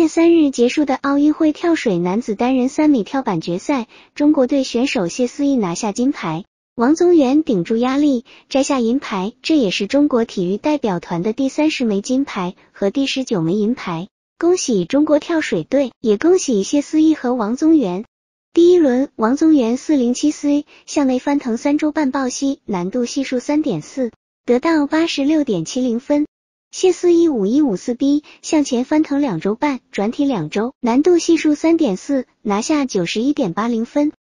月三日结束的奥运会跳水男子单人三米跳板决赛，中国队选手谢思义拿下金牌，王宗源顶住压力摘下银牌，这也是中国体育代表团的第三十枚金牌和第十九枚银牌。恭喜中国跳水队，也恭喜谢思义和王宗源。第一轮，王宗源四零七 C 向内翻腾三周半抱膝，难度系数三点四，得到八十六点七零分。谢思一五一五四 B 向前翻腾两周半，转体两周，难度系数三点四，拿下九十一点八零分。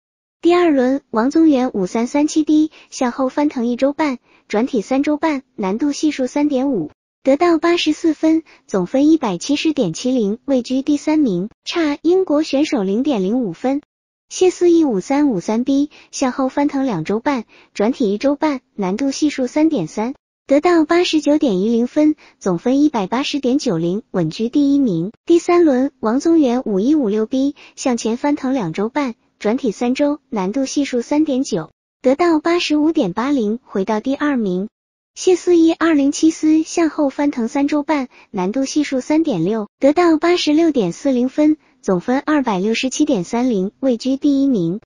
第二轮，王宗源五三三七 D 向后翻腾一周半，转体三周半，难度系数三点五，得到八十四分，总分一百七十点七零，位居第三名，差英国选手零点零五分。谢思一五三五三 B 向后翻腾两周半，转体一周半，难度系数三点三。得到八十九点一零分，总分一百八十点九零，稳居第一名。第三轮，王宗源五一五六 B 向前翻腾两周半，转体三周，难度系数三点九，得到八十五点八零，回到第二名。谢思义二零七四向后翻腾三周半，难度系数三点六，得到八十六点四零分，总分二百六十七点三零，位居第一名。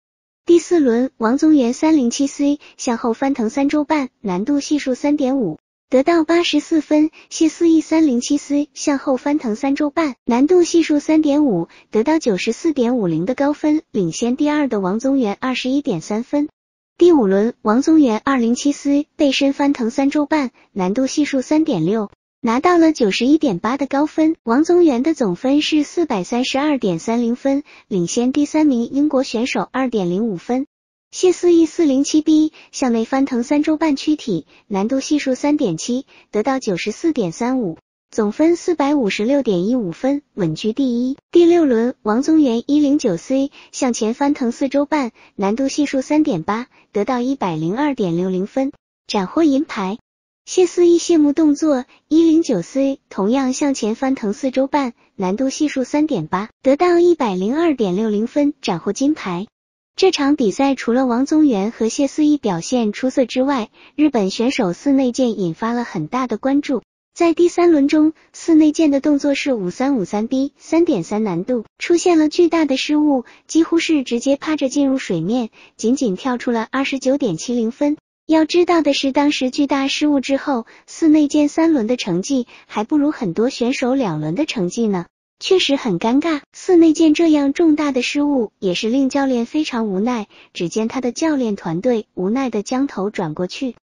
第四轮，王宗元三零七 C 向后翻腾三周半，难度系数三点五，得到八十四分；谢思义三零七 C 向后翻腾三周半，难度系数三点五，得到九十四点五零的高分，领先第二的王宗元二十一点三分。第五轮，王宗元二零七 C 背身翻腾三周半，难度系数三点六。拿到了九十一点八的高分，王宗源的总分是四百三十二点三零分，领先第三名英国选手二点零五分。谢思义四零七 B 向内翻腾三周半，躯体难度系数三点七，得到九十四点三五，总分四百五十六点一五分，稳居第一。第六轮，王宗源一零九 C 向前翻腾四周半，难度系数三点八，得到一百零二点六零分，斩获银牌。谢思义谢幕动作一零九 c，同样向前翻腾四周半，难度系数三点八，得到一百零二点六零分，斩获金牌。这场比赛除了王宗源和谢思义表现出色之外，日本选手寺内健引发了很大的关注。在第三轮中，寺内健的动作是五三五三 b，三点三难度，出现了巨大的失误，几乎是直接趴着进入水面，仅仅跳出了二十九点七零分。要知道的是，当时巨大失误之后，寺内健三轮的成绩还不如很多选手两轮的成绩呢，确实很尴尬。寺内健这样重大的失误，也是令教练非常无奈。只见他的教练团队无奈的将头转过去。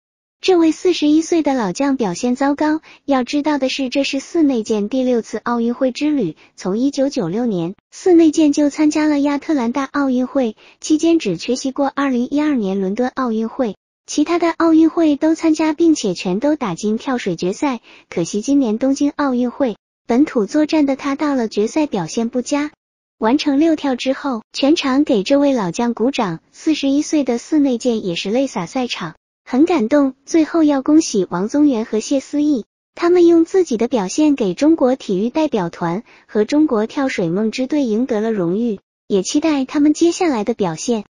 这位四十一岁的老将表现糟糕。要知道的是，这是寺内健第六次奥运会之旅。从一九九六年，寺内健就参加了亚特兰大奥运会，期间只缺席过二零一二年伦敦奥运会。其他的奥运会都参加，并且全都打进跳水决赛。可惜今年东京奥运会本土作战的他到了决赛表现不佳，完成六跳之后，全场给这位老将鼓掌。四十一岁的寺内健也是泪洒赛场，很感动。最后要恭喜王宗源和谢思义，他们用自己的表现给中国体育代表团和中国跳水梦之队赢得了荣誉，也期待他们接下来的表现。